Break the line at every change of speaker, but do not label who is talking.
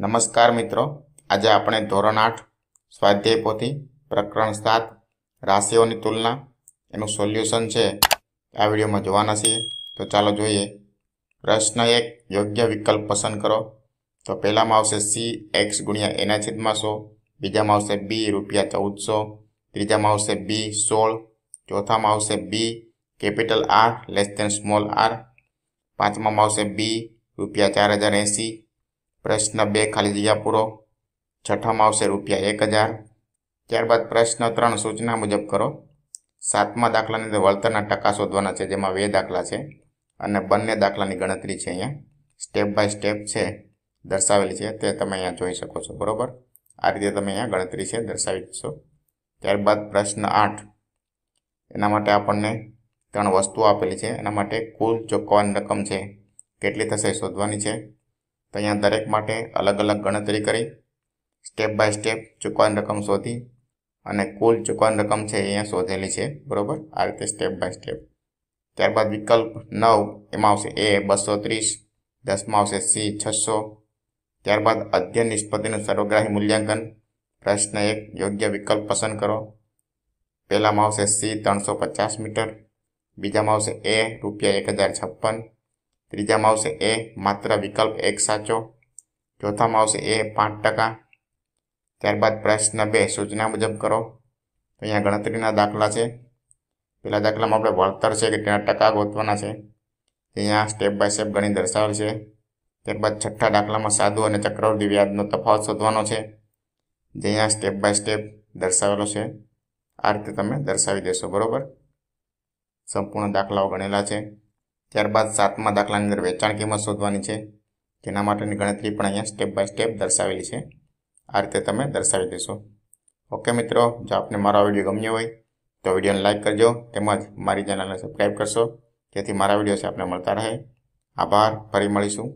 નમસ્કાર મિત્રો આજે આપણે ધોરણ આઠ સ્વાધ્યાય પોથી પ્રકરણ સાત રાશિઓની તુલના એનું સોલ્યુશન છે આ વિડીયોમાં જોવાના છીએ તો ચાલો જોઈએ પ્રશ્ન એક યોગ્ય વિકલ્પ પસંદ કરો તો પહેલામાં આવશે સી એક્સ ગુણ્યા એના છેદમાં સો બીજામાં આવશે બી રૂપિયા ચૌદસો ત્રીજામાં આવશે બી સોળ ચોથામાં આવશે બી capital R less than small R પાંચમામાં આવશે બી રૂપિયા ચાર હજાર એંસી પ્રશ્ન બે ખાલી જગ્યા પૂરો છઠ્ઠામાં આવશે રૂપિયા એક હજાર ત્યારબાદ પ્રશ્ન ત્રણ સૂચના મુજબ કરો સાતમા દાખલાની અંદર વળતરના ટકા શોધવાના છે જેમાં બે દાખલા છે અને બંને દાખલાની ગણતરી છે અહીંયા સ્ટેપ બાય સ્ટેપ છે દર્શાવેલી છે તે તમે અહીંયા જોઈ શકો છો બરાબર આ રીતે તમે અહીંયા ગણતરી છે દર્શાવી દેશો ત્યારબાદ પ્રશ્ન આઠ એના માટે આપણને ત્રણ વસ્તુઓ આપેલી છે એના માટે કુલ ચૂકવવાની રકમ છે કેટલી થશે શોધવાની છે તો અહીંયા દરેક માટે અલગ અલગ ગણતરી કરી સ્ટેપ બાય સ્ટેપ ચૂકવાની રકમ શોધી અને કુલ ચૂકવાની રકમ છે અહીંયા શોધેલી છે બરાબર આ રીતે સ્ટેપ બાય સ્ટેપ ત્યારબાદ વિકલ્પ નવ એમાં આવશે એ બસો ત્રીસ દસમાં આવશે સી છસો ત્યારબાદ અધ્યયન નિષ્પત્તિનું સર્વગ્રાહી મૂલ્યાંકન પ્રશ્ન એક યોગ્ય વિકલ્પ પસંદ કરો પહેલામાં આવશે સી ત્રણસો પચાસ મીટર બીજામાં આવશે એ રૂપિયા એક હજાર છપ્પન ત્રીજામાં આવશે એ માત્ર વિકલ્પ એક સાચો ચોથામાં આવશે એ પાંચ ટકા ત્યારબાદ પ્રશ્ન બે સૂચના મુજબ કરો તો અહીંયા ગણતરીના દાખલા છે પહેલા દાખલામાં આપણે વળતર છે કે તેના ટકા ગોતવાના છે અહીંયા સ્ટેપ બાય સ્ટેપ ગણી દર્શાવેલ છે ત્યારબાદ છઠ્ઠા દાખલામાં સાદુ અને ચક્રવર્તી વ્યાજનો તફાવત શોધવાનો છે જે અહીંયા સ્ટેપ બાય સ્ટેપ દર્શાવેલો છે આ રીતે તમે દર્શાવી દેશો બરાબર સંપૂર્ણ દાખલાઓ ગણેલા છે ત્યારબાદ સાતમા દાખલાની અંદર વેચાણ કિંમત શોધવાની છે તેના માટેની ગણતરી પણ અહીંયા સ્ટેપ બાય સ્ટેપ દર્શાવેલી છે આ રીતે તમે દર્શાવી દેશો ઓકે મિત્રો જો આપને મારો વિડીયો ગમ્યો હોય તો વિડીયોને લાઇક કરજો તેમજ મારી ચેનલને સબસ્ક્રાઈબ કરશો જેથી મારા વિડીયો છે આપને મળતા રહે આભાર ફરી મળીશું